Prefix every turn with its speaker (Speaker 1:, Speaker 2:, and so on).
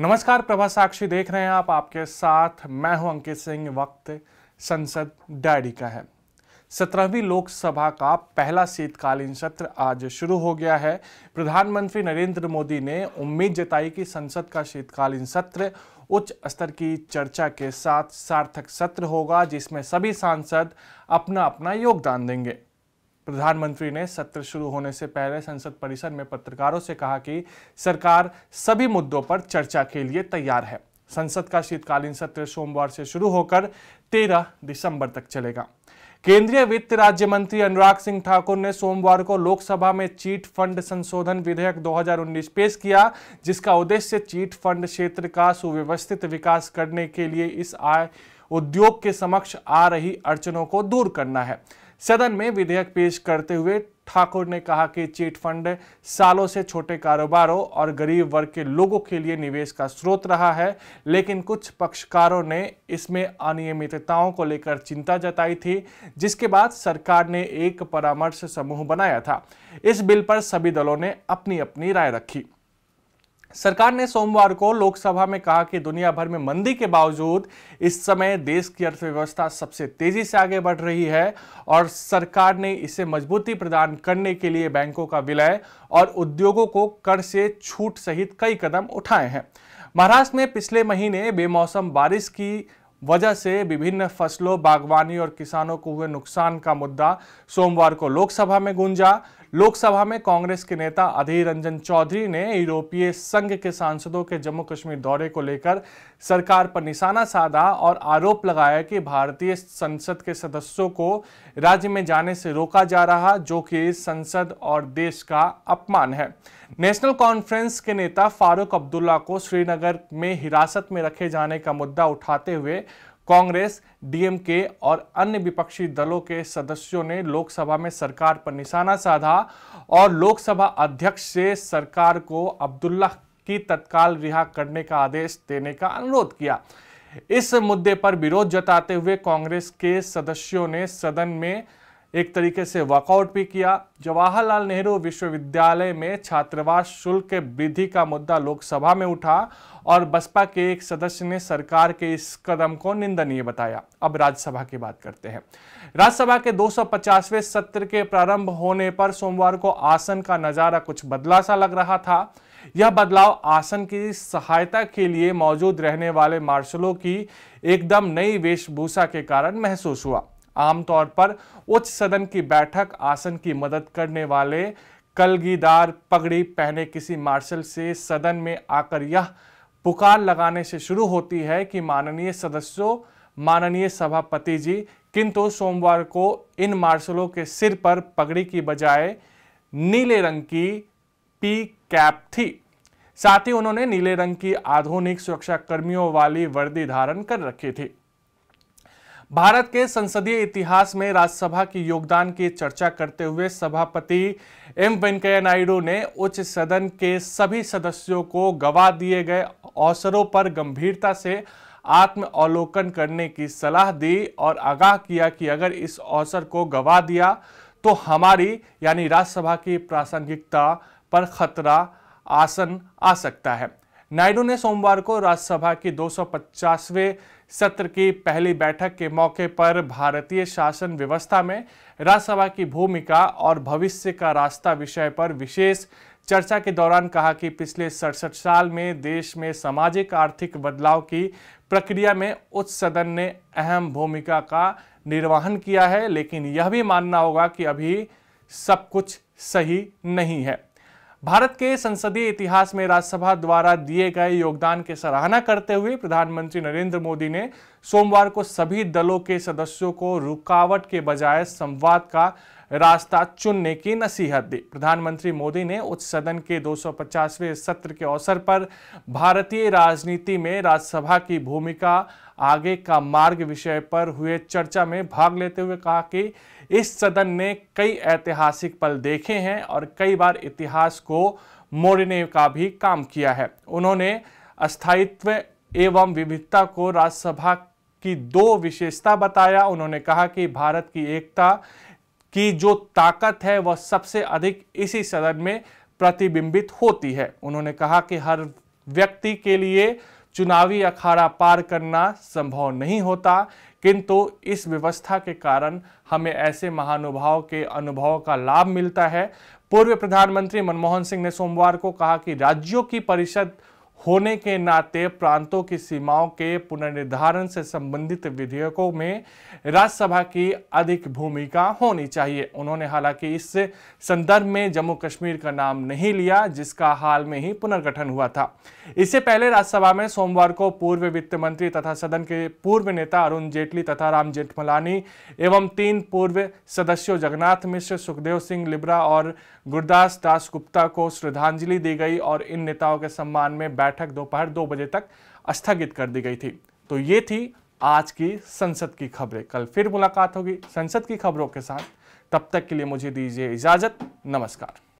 Speaker 1: नमस्कार प्रभा साक्षी देख रहे हैं आप आपके साथ मैं हूं अंकित सिंह वक्त संसद डायरी का है सत्रहवीं लोकसभा का पहला शीतकालीन सत्र आज शुरू हो गया है प्रधानमंत्री नरेंद्र मोदी ने उम्मीद जताई कि संसद का शीतकालीन सत्र उच्च स्तर की चर्चा के साथ सार्थक सत्र होगा जिसमें सभी सांसद अपना अपना योगदान देंगे प्रधानमंत्री ने सत्र शुरू होने से पहले संसद परिसर में पत्रकारों से कहा कि सरकार सभी मुद्दों पर चर्चा के लिए तैयार है संसद का शीतकालीन सत्र सोमवार से शुरू होकर 13 दिसंबर तक चलेगा केंद्रीय वित्त राज्य मंत्री अनुराग सिंह ठाकुर ने सोमवार को लोकसभा में चीट फंड संशोधन विधेयक 2019 पेश किया जिसका उद्देश्य चीट फंड क्षेत्र का सुव्यवस्थित विकास करने के लिए इस आय उद्योग के समक्ष आ रही अड़चनों को दूर करना है सदन में विधेयक पेश करते हुए ठाकुर ने कहा कि चीट फंड सालों से छोटे कारोबारों और गरीब वर्ग के लोगों के लिए निवेश का स्रोत रहा है लेकिन कुछ पक्षकारों ने इसमें अनियमितताओं को लेकर चिंता जताई थी जिसके बाद सरकार ने एक परामर्श समूह बनाया था इस बिल पर सभी दलों ने अपनी अपनी राय रखी सरकार ने सोमवार को लोकसभा में कहा कि दुनिया भर में मंदी के बावजूद इस समय देश की अर्थव्यवस्था सबसे तेजी से आगे बढ़ रही है और सरकार ने इसे मजबूती प्रदान करने के लिए बैंकों का विलय और उद्योगों को कर से छूट सहित कई कदम उठाए हैं महाराष्ट्र में पिछले महीने बेमौसम बारिश की वजह से विभिन्न फसलों बागवानी और किसानों को हुए नुकसान का मुद्दा सोमवार को लोकसभा में गूंजा लोकसभा में कांग्रेस के नेता अधीर रंजन चौधरी ने यूरोपीय संघ के सांसदों के जम्मू कश्मीर दौरे को लेकर सरकार पर निशाना साधा और आरोप लगाया कि भारतीय संसद के सदस्यों को राज्य में जाने से रोका जा रहा जो कि संसद और देश का अपमान है नेशनल कॉन्फ्रेंस के नेता फारूक अब्दुल्ला को श्रीनगर में हिरासत में रखे जाने का मुद्दा उठाते हुए कांग्रेस डीएमके और अन्य विपक्षी दलों के सदस्यों ने लोकसभा में सरकार पर निशाना साधा और लोकसभा अध्यक्ष से सरकार को अब्दुल्ला की तत्काल रिहा करने का आदेश देने का अनुरोध किया इस मुद्दे पर विरोध जताते हुए कांग्रेस के सदस्यों ने सदन में एक तरीके से वॉकआउट भी किया जवाहरलाल नेहरू विश्वविद्यालय में छात्रावास शुल्क वृद्धि का मुद्दा लोकसभा में उठा और बसपा के एक सदस्य ने सरकार के इस कदम को निंदनीय बताया अब राज्यसभा की बात करते हैं राज्यसभा के 250वें सत्र के प्रारंभ होने पर सोमवार को आसन का नज़ारा कुछ बदला सा लग रहा था यह बदलाव आसन की सहायता के लिए मौजूद रहने वाले मार्शलों की एकदम नई वेशभूषा के कारण महसूस हुआ आमतौर पर उच्च सदन की बैठक आसन की मदद करने वाले कलगीदार पगड़ी पहने किसी मार्शल से सदन में आकर यह पुकार लगाने से शुरू होती है कि माननीय सदस्यों माननीय सभापति जी किंतु सोमवार को इन मार्शलों के सिर पर पगड़ी की बजाय नीले रंग की पी कैप थी साथ ही उन्होंने नीले रंग की आधुनिक सुरक्षा कर्मियों वाली वर्दी धारण कर रखी थी भारत के संसदीय इतिहास में राज्यसभा के योगदान की चर्चा करते हुए सभापति एम वेंकैया नायडू ने उच्च सदन के सभी सदस्यों को गवा दिए गए अवसरों पर गंभीरता से आत्म अवलोकन करने की सलाह दी और आगाह किया कि अगर इस अवसर को गवा दिया तो हमारी यानी राज्यसभा की प्रासंगिकता पर खतरा आसन आ सकता है नायडू ने सोमवार को राज्यसभा की 250वें सत्र की पहली बैठक के मौके पर भारतीय शासन व्यवस्था में राज्यसभा की भूमिका और भविष्य का रास्ता विषय पर विशेष चर्चा के दौरान कहा कि पिछले सड़सठ साल में देश में सामाजिक आर्थिक बदलाव की प्रक्रिया में उच्च सदन ने अहम भूमिका का निर्वहन किया है लेकिन यह भी मानना होगा कि अभी सब कुछ सही नहीं है भारत के संसदीय इतिहास में राज्यसभा द्वारा दिए गए योगदान की सराहना करते हुए प्रधानमंत्री नरेंद्र मोदी ने सोमवार को सभी दलों के सदस्यों को रुकावट के बजाय संवाद का रास्ता चुनने की नसीहत दी प्रधानमंत्री मोदी ने उच्च सदन के 250वें सत्र के अवसर पर भारतीय राजनीति में राज्यसभा की भूमिका आगे का मार्ग विषय पर हुए चर्चा में भाग लेते हुए कहा कि इस सदन ने कई ऐतिहासिक पल देखे हैं और कई बार इतिहास को मोड़ने का भी काम किया है उन्होंने अस्थायित्व एवं विविधता को राज्यसभा की दो विशेषता बताया उन्होंने कहा कि भारत की एकता कि जो ताकत है वह सबसे अधिक इसी सदन में प्रतिबिंबित होती है उन्होंने कहा कि हर व्यक्ति के लिए चुनावी अखाड़ा पार करना संभव नहीं होता किंतु इस व्यवस्था के कारण हमें ऐसे महानुभाव के अनुभव का लाभ मिलता है पूर्व प्रधानमंत्री मनमोहन सिंह ने सोमवार को कहा कि राज्यों की परिषद होने के नाते प्रांतों की सीमाओं के पुनर्निर्धारण से संबंधित विधेयकों में राज्यसभा की अधिक भूमिका होनी चाहिए उन्होंने हालांकि इस संदर्भ में जम्मू कश्मीर का नाम नहीं लिया जिसका हाल में ही पुनर्गठन हुआ था इससे पहले राज्यसभा में सोमवार को पूर्व वित्त मंत्री तथा सदन के पूर्व नेता अरुण जेटली तथा राम जेठमलानी एवं तीन पूर्व सदस्यों जगन्नाथ मिश्र सुखदेव सिंह लिब्रा और गुरदास दास गुप्ता को श्रद्धांजलि दी गई और इन नेताओं के सम्मान में बैठक दोपहर दो बजे तक स्थगित कर दी गई थी तो ये थी आज की संसद की खबरें कल फिर मुलाकात होगी संसद की खबरों के साथ तब तक के लिए मुझे दीजिए इजाज़त नमस्कार